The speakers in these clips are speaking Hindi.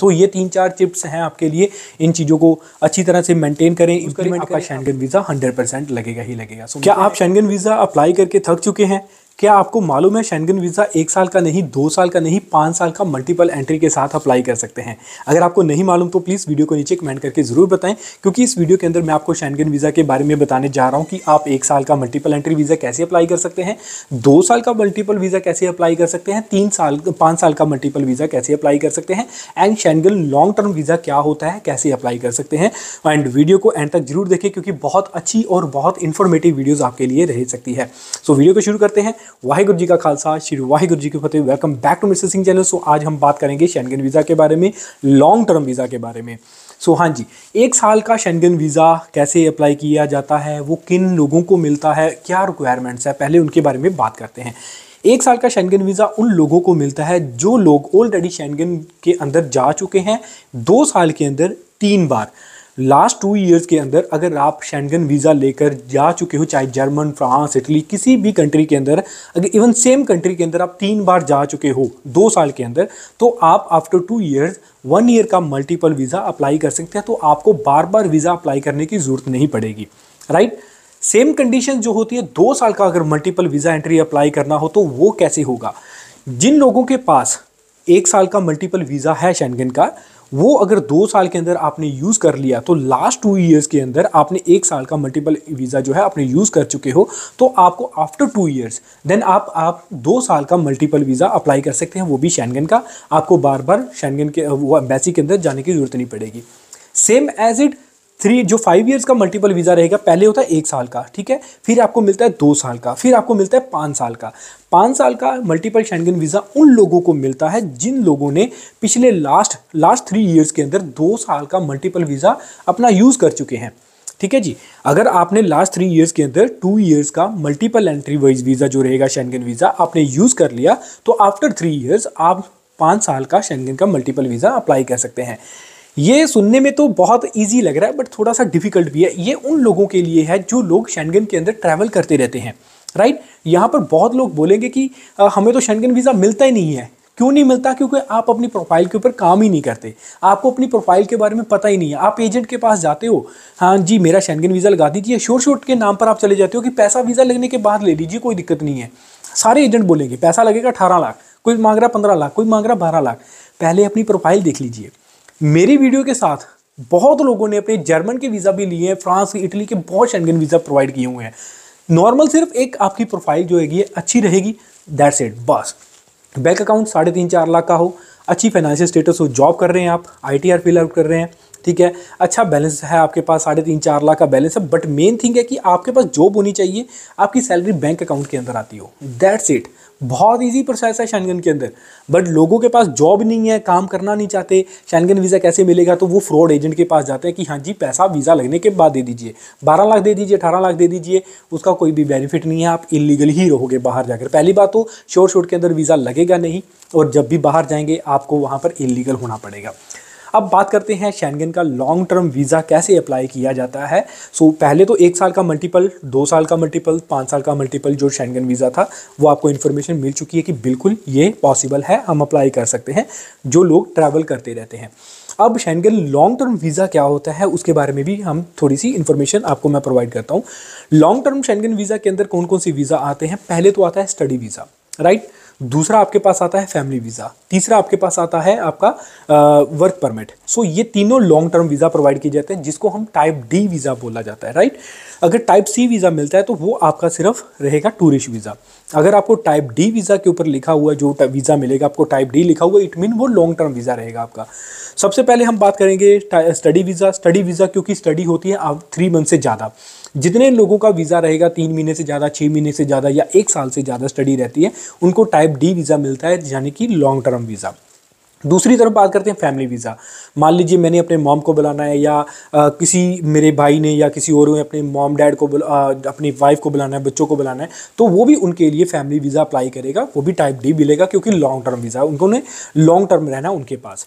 तो ये तीन चार चिप्स हैं आपके लिए इन चीज़ों को अच्छी तरह से मेंटेन करें इम्प्लीमेंट आपका शेंगन वीज़ा हंड्रेड परसेंट लगेगा ही लगेगा सो क्या आप शेंगन वीज़ा अप्लाई करके थक चुके हैं क्या आपको मालूम है शेंगन वीज़ा एक साल का नहीं दो साल का नहीं पाँच साल का मल्टीपल एंट्री के साथ अप्लाई कर सकते हैं अगर आपको नहीं मालूम तो प्लीज़ वीडियो को नीचे कमेंट करके ज़रूर बताएं क्योंकि इस वीडियो के अंदर मैं आपको शेंगन वीज़ा के बारे में बताने जा रहा हूँ कि आप एक साल का मल्टीपल एंट्री वीज़ा कैसे अप्लाई कर सकते हैं दो साल का मल्टीपल वीज़ा कैसे अप्लाई कर सकते हैं तीन साल पाँच साल का मल्टीपल वीज़ा कैसे अप्लाई कर सकते हैं and Schengen long term visa क्या होता है कैसे अप्लाई कर सकते हैं एंड वीडियो को एंड तक जरूर देखें क्योंकि बहुत अच्छी और बहुत इन्फॉर्मेटिव वीडियोज़ आपके लिए रह सकती है सो वीडियो को शुरू करते हैं वाहिगुरु जी का खालसा श्री वाहिगुरु जी की फतेह welcome back to mister Singh channel so आज हम बात करेंगे शैनगन वीज़ा के बारे में लॉन्ग टर्म वीज़ा के बारे में सो so, हाँ जी एक साल का शैनगन वीज़ा कैसे अप्लाई किया जाता है वो किन लोगों को मिलता है क्या रिक्वायरमेंट्स है पहले उनके बारे में बात करते हैं एक साल का शैनगन वीज़ा उन लोगों को मिलता है जो लोग ऑलरेडी शैनगन के अंदर जा चुके हैं दो साल के अंदर तीन बार लास्ट टू इयर्स के अंदर अगर आप शेंगन वीज़ा लेकर जा चुके हो चाहे जर्मन फ्रांस इटली किसी भी कंट्री के अंदर अगर इवन सेम कंट्री के अंदर आप तीन बार जा चुके हो दो साल के अंदर तो आप after two years one year का मल्टीपल वीज़ा अप्लाई कर सकते हैं तो आपको बार बार वीज़ा अप्लाई करने की ज़रूरत नहीं पड़ेगी राइट सेम कंडीशन जो होती है दो साल का अगर मल्टीपल वीज़ा एंट्री अप्लाई करना हो तो वो कैसे होगा जिन लोगों के पास एक साल का मल्टीपल वीज़ा है शेंगन का वो अगर दो साल के अंदर आपने यूज़ कर लिया तो लास्ट टू ईयर्स के अंदर आपने एक साल का मल्टीपल वीज़ा जो है आपने यूज़ कर चुके हो तो आपको आफ्टर टू ईयर्स देन आप आप दो साल का मल्टीपल वीज़ा अप्लाई कर सकते हैं वो भी शैनगन का आपको बार बार शैनगन के वो एम्बेसी के अंदर जाने की ज़रूरत नहीं पड़ेगी सेम एज इट थ्री जो फाइव ईयर्स का मल्टीपल वीज़ा रहेगा पहले होता है एक साल का ठीक है फिर आपको मिलता है दो साल का फिर आपको मिलता है पाँच साल का पाँच साल का मल्टीपल शेंगन वीज़ा उन लोगों को मिलता है जिन लोगों ने पिछले लास्ट लास्ट थ्री ईयर्स के अंदर दो साल का मल्टीपल वीज़ा अपना यूज़ कर चुके हैं ठीक है जी अगर आपने लास्ट थ्री इयर्स के अंदर टू इयर्स का मल्टीपल एंट्री वाइज वीज़ा जो रहेगा शेंगन वीज़ा आपने यूज़ कर लिया तो आफ्टर थ्री इयर्स आप पाँच साल का शेंगन का मल्टीपल वीज़ा अप्लाई कर सकते हैं ये सुनने में तो बहुत ईजी लग रहा है बट थोड़ा सा डिफिकल्ट भी है ये उन लोगों के लिए है जो लोग शेंगन के अंदर ट्रैवल करते रहते हैं राइट यहाँ पर बहुत लोग बोलेंगे कि हमें तो शेंगन वीज़ा मिलता ही नहीं है क्यों नहीं मिलता क्योंकि आप अपनी प्रोफाइल के ऊपर काम ही नहीं करते आपको अपनी प्रोफाइल के बारे में पता ही नहीं है आप एजेंट के पास जाते हो हाँ जी मेरा शेंगन वीज़ा लगा दीजिए शोर शोट के नाम पर आप चले जाते हो कि पैसा वीज़ा लगने के बाद ले लीजिए कोई दिक्कत नहीं है सारे एजेंट बोलेंगे पैसा लगेगा अठारह लाख कोई मांग रहा पंद्रह लाख कोई मांग रहा बारह लाख पहले अपनी प्रोफाइल देख लीजिए मेरी वीडियो के साथ बहुत लोगों ने अपने जर्मन के वीज़ा भी लिए हैं फ्रांस इटली के बहुत शेंगन वीज़ा प्रोवाइड किए हुए हैं नॉर्मल सिर्फ एक आपकी प्रोफाइल जो है अच्छी रहेगी दैट्स इट बस बैंक अकाउंट साढ़े तीन चार लाख का हो अच्छी फाइनेंशियल स्टेटस हो जॉब कर रहे हैं आप I T R fill out कर रहे हैं ठीक है अच्छा बैलेंस है आपके पास साढ़े तीन चार लाख का बैलेंस है बट मेन थिंग है कि आपके पास जॉब होनी चाहिए आपकी सैलरी बैंक अकाउंट के अंदर आती हो दैट्स इट बहुत इजी प्रोसेस है शैनगन के अंदर बट लोगों के पास जॉब नहीं है काम करना नहीं चाहते शैनगन वीज़ा कैसे मिलेगा तो वो फ्रॉड एजेंट के पास जाते हैं कि हाँ जी पैसा वीज़ा लगने के बाद दे दीजिए बारह लाख दे दीजिए अठारह लाख दे दीजिए उसका कोई भी बेनिफिट नहीं है आप इलीगल ही रहोगे बाहर जाकर पहली बात तो शोर शोर के अंदर वीज़ा लगेगा नहीं और जब भी बाहर जाएंगे आपको वहाँ पर इलीगल होना पड़ेगा अब बात करते हैं शैनगन का लॉन्ग टर्म वीज़ा कैसे अप्लाई किया जाता है सो so, पहले तो एक साल का मल्टीपल दो साल का मल्टीपल पाँच साल का मल्टीपल जो शैनगन वीज़ा था वो आपको इन्फॉर्मेशन मिल चुकी है कि बिल्कुल ये पॉसिबल है हम अप्लाई कर सकते हैं जो लोग ट्रैवल करते रहते हैं अब शैनगन लॉन्ग टर्म वीज़ा क्या होता है उसके बारे में भी हम थोड़ी सी इन्फॉर्मेशन आपको मैं प्रोवाइड करता हूँ लॉन्ग टर्म शैनगन वीज़ा के अंदर कौन कौन सी वीज़ा आते हैं पहले तो आता है स्टडी वीज़ा राइट right? दूसरा आपके पास आता है फैमिली वीज़ा तीसरा आपके पास आता है आपका वर्क परमिट सो ये तीनों लॉन्ग टर्म वीज़ा प्रोवाइड किए जाते हैं जिसको हम टाइप डी वीज़ा बोला जाता है राइट अगर टाइप सी वीज़ा मिलता है तो वो आपका सिर्फ रहेगा टूरिस्ट वीज़ा अगर आपको टाइप डी वीज़ा के ऊपर लिखा हुआ जो वीज़ा मिलेगा आपको टाइप डी लिखा हुआ इट मीन वो लॉन्ग टर्म वीज़ा रहेगा आपका सबसे पहले हम बात करेंगे स्टडी वीज़ा स्टडी वीज़ा क्योंकि स्टडी होती है थ्री मंथ से ज़्यादा जितने लोगों का वीज़ा रहेगा तीन महीने से ज़्यादा छः महीने से ज़्यादा या एक साल से ज़्यादा स्टडी रहती है उनको टाइप डी वीज़ा मिलता है यानी कि लॉन्ग टर्म वीज़ा दूसरी तरफ बात करते हैं फैमिली वीज़ा मान लीजिए मैंने अपने मॉम को बुलाना है या आ, किसी मेरे भाई ने या किसी और ने अपने मॉम डैड को बुला आ, अपनी वाइफ को बुलाना है बच्चों को बुलाना है तो वो भी उनके लिए फैमिली वीज़ा अप्लाई करेगा वो भी टाइप डी मिलेगा क्योंकि लॉन्ग टर्म वीज़ा उनको लॉन्ग टर्म रहना उनके पास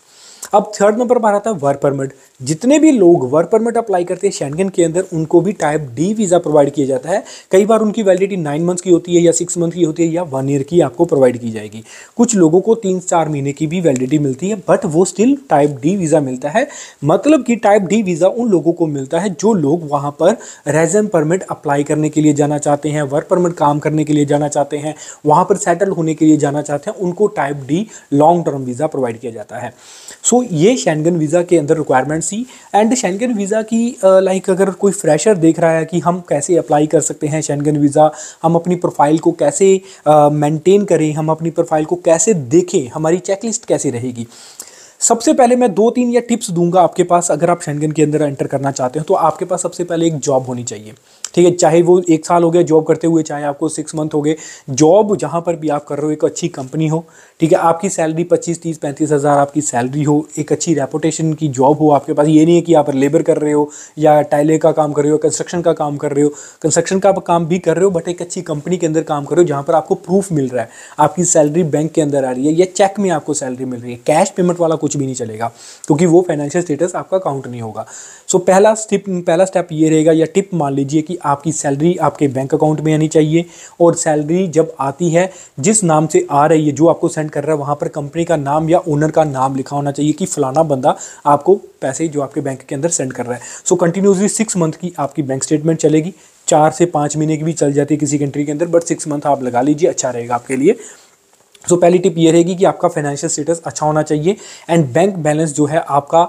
अब थर्ड नंबर पर आ रहा था वर्क परमिट जितने भी लोग वर्क परमिट अप्लाई करते हैं शैनगन के अंदर उनको भी टाइप डी वीज़ा प्रोवाइड किया जाता है कई बार उनकी वैलिडिटी नाइन मंथ्स की होती है या सिक्स मंथ की होती है या वन ईयर की आपको प्रोवाइड की जाएगी कुछ लोगों को तीन चार महीने की भी वैलिडिटी मिलती है बट वो स्टिल टाइप डी वीज़ा मिलता है मतलब कि टाइप डी वीज़ा उन लोगों को मिलता है जो लोग वहाँ पर रेजन परमिट अप्लाई करने के लिए जाना चाहते हैं वर्क परमिट काम करने के लिए जाना चाहते हैं वहाँ पर सेटल होने के लिए जाना चाहते हैं उनको type D long term visa provide किया जाता है सो ये शैनगन वीज़ा के अंदर requirements see and Schengen visa की लाइक अगर कोई फ्रेशर देख रहा है कि हम कैसे अप्लाई कर सकते हैं शैनगन वीज़ा हम अपनी प्रोफाइल को कैसे मेंटेन करें हम अपनी प्रोफाइल को कैसे देखें हमारी चेकलिस्ट कैसे रहेगी सबसे पहले मैं दो तीन या टिप्स दूंगा आपके पास अगर आप शैनगन के अंदर एंटर करना चाहते हो तो आपके पास सबसे पहले एक जॉब होनी चाहिए ठीक है चाहे वो एक साल हो गया जॉब करते हुए चाहे आपको सिक्स मंथ हो गए जॉब जहाँ पर भी आप कर रहे हो एक अच्छी कंपनी हो ठीक है आपकी सैलरी पच्चीस तीस पैंतीस हज़ार आपकी सैलरी हो एक अच्छी रेपोटेशन की जॉब हो आपके पास ये नहीं है कि आप लेबर कर रहे हो या टाइले का काम कर रहे हो कंस्ट्रक्शन का काम कर रहे हो कंस्ट्रक्शन का काम भी कर रहे हो बट एक अच्छी कंपनी के अंदर काम कर रहे हो जहाँ पर आपको प्रूफ मिल रहा है आपकी सैलरी बैंक के अंदर आ रही है या चेक में आपको सैलरी मिल रही है कैश पेमेंट वाला कुछ भी नहीं चलेगा क्योंकि वो फाइनेंशियल स्टेटस आपका काउंट नहीं होगा सो पहला स्टेप पहला स्टेप ये रहेगा या टिप मान लीजिए कि आपकी सैलरी आपके बैंक अकाउंट में आनी चाहिए और सैलरी जब आती है जिस नाम से आ रही है जो आपको सेंड कर रहा है वहाँ पर कंपनी का नाम या ओनर का नाम लिखा होना चाहिए कि फ़लाना बंदा आपको पैसे जो आपके बैंक के अंदर सेंड कर रहा है सो कंटिन्यूसली सिक्स मंथ की आपकी बैंक स्टेटमेंट चलेगी चार से पाँच महीने की भी चल जाती है किसी कंट्री के अंदर बट सिक्स मंथ आप लगा लीजिए अच्छा रहेगा आपके लिए सो so, पहली टिप ये रहेगी कि आपका फाइनेंशियल स्टेटस अच्छा होना चाहिए एंड बैंक बैलेंस जो है आपका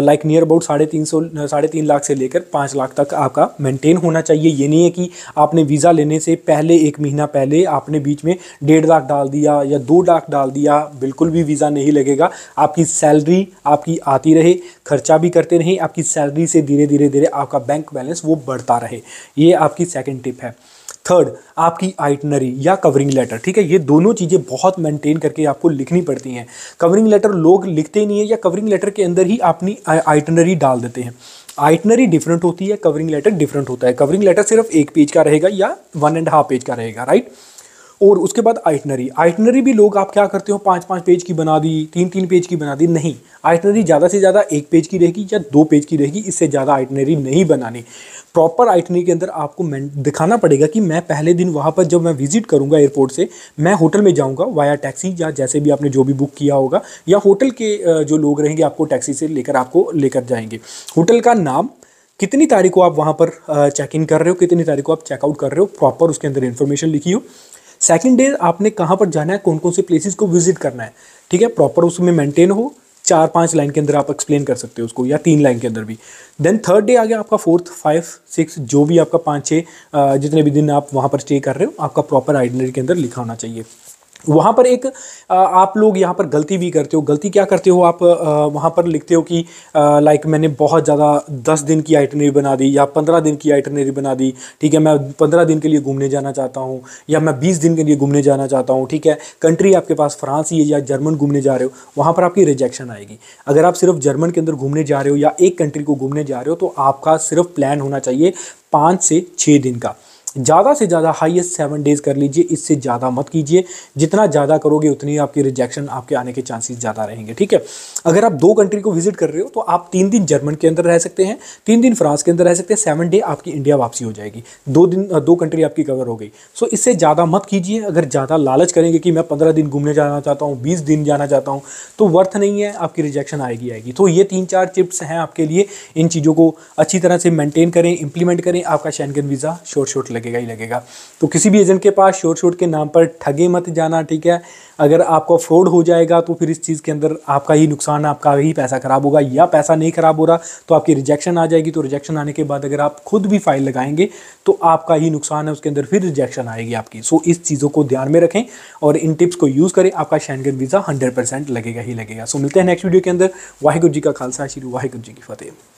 लाइक नियर अबाउट साढ़े तीन सौ साढ़े तीन लाख से लेकर पाँच लाख तक आपका मेंटेन होना चाहिए ये नहीं है कि आपने वीज़ा लेने से पहले एक महीना पहले आपने बीच में डेढ़ लाख डाल दिया या दो लाख डाल दिया बिल्कुल भी वीज़ा नहीं लगेगा आपकी सैलरी आपकी आती रहे खर्चा भी करते रहें आपकी सैलरी से धीरे धीरे धीरे आपका बैंक बैलेंस वो बढ़ता रहे ये आपकी सेकेंड टिप है थर्ड आपकी आइटनरी या कवरिंग लेटर ठीक है ये दोनों चीज़ें बहुत मेंटेन करके आपको लिखनी पड़ती हैं कवरिंग लेटर लोग लिखते नहीं है या कवरिंग लेटर के अंदर ही अपनी आइटनरी डाल देते हैं आइटनरी डिफरेंट होती है कवरिंग लेटर डिफरेंट होता है कवरिंग लेटर सिर्फ एक पेज का रहेगा या वन एंड हाफ पेज का रहेगा राइट और उसके बाद आइटनरी आइटनरी भी लोग आप क्या करते हो पाँच पाँच पेज की बना दी तीन तीन पेज की बना दी नहीं आइटनरी ज़्यादा से ज़्यादा एक पेज की रहेगी या दो पेज की रहेगी इससे ज़्यादा आइटनरी नहीं बनानी प्रॉपर आइटनी के अंदर आपको दिखाना पड़ेगा कि मैं पहले दिन वहाँ पर जब मैं विजिट करूँगा एयरपोर्ट से मैं होटल में जाऊँगा वाया टैक्सी या जैसे भी आपने जो भी बुक किया होगा या होटल के जो लोग रहेंगे आपको टैक्सी से लेकर आपको लेकर जाएंगे होटल का नाम कितनी तारीख को आप वहाँ पर चेक इन कर रहे हो कितनी तारीख को आप चेकआउट कर रहे हो प्रॉपर उसके अंदर इन्फॉर्मेशन लिखी हो सेकेंड डे आपने कहाँ पर जाना है कौन कौन से प्लेसेस को विजिट करना है ठीक है प्रॉपर उसमें मेंटेन हो चार पांच लाइन के अंदर आप एक्सप्लेन कर सकते हो उसको या तीन लाइन के अंदर भी देन थर्ड डे आ गया आपका फोर्थ फाइव सिक्स जो भी आपका पांच छः जितने भी दिन आप वहाँ पर स्टे कर रहे हो आपका प्रॉपर आइडेंटिटी के अंदर लिखा होना चाहिए वहाँ पर एक आप लोग यहाँ पर गलती भी करते हो गलती क्या करते हो आप वहाँ पर लिखते हो कि लाइक मैंने बहुत ज़्यादा दस दिन की आइटनरी बना दी या पंद्रह दिन की आइटनरी बना दी ठीक है मैं पंद्रह दिन के लिए घूमने जाना चाहता हूँ या मैं बीस दिन के लिए घूमने जाना चाहता हूँ ठीक है कंट्री आपके पास फ्रांस ही है या जर्मन घूमने जा रहे हो वहाँ पर आपकी रिजेक्शन आएगी अगर आप सिर्फ जर्मन के अंदर घूमने जा रहे हो या एक कंट्री को घूमने जा रहे हो तो आपका सिर्फ प्लान होना चाहिए पाँच से छः दिन का ज़्यादा से ज़्यादा हाईएस्ट सेवन डेज़ कर लीजिए इससे ज़्यादा मत कीजिए जितना ज़्यादा करोगे उतनी आपकी रिजेक्शन आपके आने के चांसेस ज़्यादा रहेंगे ठीक है अगर आप दो कंट्री को विजिट कर रहे हो तो आप तीन दिन जर्मन के अंदर रह सकते हैं तीन दिन फ्रांस के अंदर रह सकते हैं सेवन डे आपकी इंडिया वापसी हो जाएगी दो दिन दो कंट्री आपकी कवर हो गई सो इससे ज़्यादा मत कीजिए अगर ज़्यादा लालच करेंगे कि मैं पंद्रह दिन घूमने जाना चाहता हूँ बीस दिन जाना चाहता हूँ तो वर्थ नहीं है आपकी रिजेक्शन आएगी आएगी तो ये तीन चार टिप्स हैं आपके लिए इन चीज़ों को अच्छी तरह से मेंटेन करें इंप्लीमेंट करें आपका शैनगन वीज़ा शॉर्ट शॉर्ट लगे लगेगा ही लगेगा तो किसी भी एजेंट के पास शोर शोर के नाम पर ठगे मत जाना ठीक है अगर आपको फ्रॉड हो जाएगा तो फिर इस चीज़ के अंदर आपका ही नुकसान आपका ही पैसा ख़राब होगा या पैसा नहीं ख़राब हो रहा तो आपकी रिजेक्शन आ जाएगी तो रिजेक्शन आने के बाद अगर आप खुद भी फाइल लगाएंगे तो आपका ही नुकसान है उसके अंदर फिर रिजेक्शन आएगी आपकी सो इस चीज़ों को ध्यान में रखें और इन टिप्स को यूज़ करें आपका शैनगन वीज़ा हंड्रेड लगेगा ही लगेगा सो मिलते हैं नेक्स्ट वीडियो के अंदर वाहिगुरु जी का खालसा श्री वाहिगुरु जी की फतेह